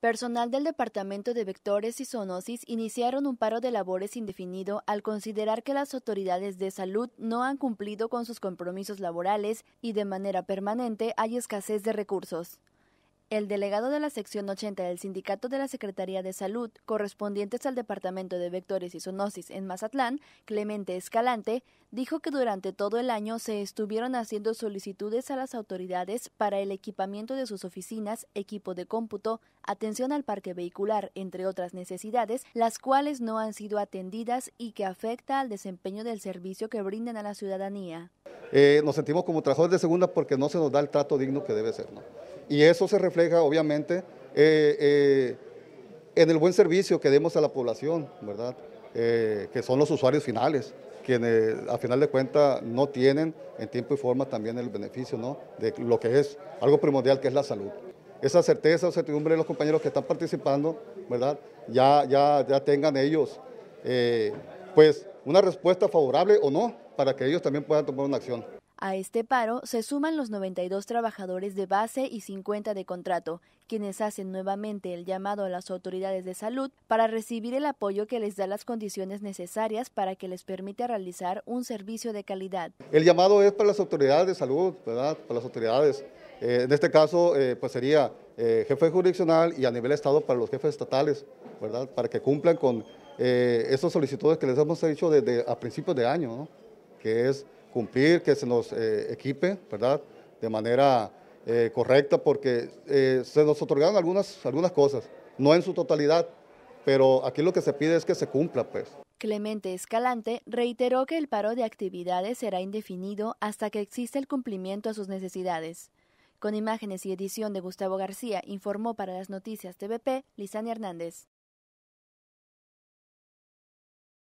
Personal del Departamento de Vectores y Zoonosis iniciaron un paro de labores indefinido al considerar que las autoridades de salud no han cumplido con sus compromisos laborales y de manera permanente hay escasez de recursos. El delegado de la sección 80 del Sindicato de la Secretaría de Salud, correspondientes al Departamento de Vectores y Zoonosis en Mazatlán, Clemente Escalante, dijo que durante todo el año se estuvieron haciendo solicitudes a las autoridades para el equipamiento de sus oficinas, equipo de cómputo, atención al parque vehicular, entre otras necesidades, las cuales no han sido atendidas y que afecta al desempeño del servicio que brinden a la ciudadanía. Eh, nos sentimos como trabajadores de segunda porque no se nos da el trato digno que debe ser. ¿no? Y eso se refleja, obviamente, eh, eh, en el buen servicio que demos a la población, ¿verdad? que son los usuarios finales, quienes a final de cuentas no tienen en tiempo y forma también el beneficio de lo que es algo primordial que es la salud. Esa certeza o certidumbre de los compañeros que están participando, ¿verdad? Ya, ya, ya tengan ellos, pues, una respuesta favorable o no para que ellos también puedan tomar una acción. A este paro se suman los 92 trabajadores de base y 50 de contrato, quienes hacen nuevamente el llamado a las autoridades de salud para recibir el apoyo que les da las condiciones necesarias para que les permita realizar un servicio de calidad. El llamado es para las autoridades de salud, ¿verdad? Para las autoridades. Eh, en este caso, eh, pues sería eh, jefe jurisdiccional y a nivel Estado para los jefes estatales, ¿verdad? Para que cumplan con eh, esas solicitudes que les hemos dicho desde a principios de año, que es cumplir, que se nos eh, equipe, ¿verdad? De manera eh, correcta, porque eh, se nos otorgaron algunas, algunas cosas, no en su totalidad, pero aquí lo que se pide es que se cumpla, pues. Clemente Escalante reiteró que el paro de actividades será indefinido hasta que exista el cumplimiento a sus necesidades. Con imágenes y edición de Gustavo García, informó para las noticias TVP Lizania Hernández.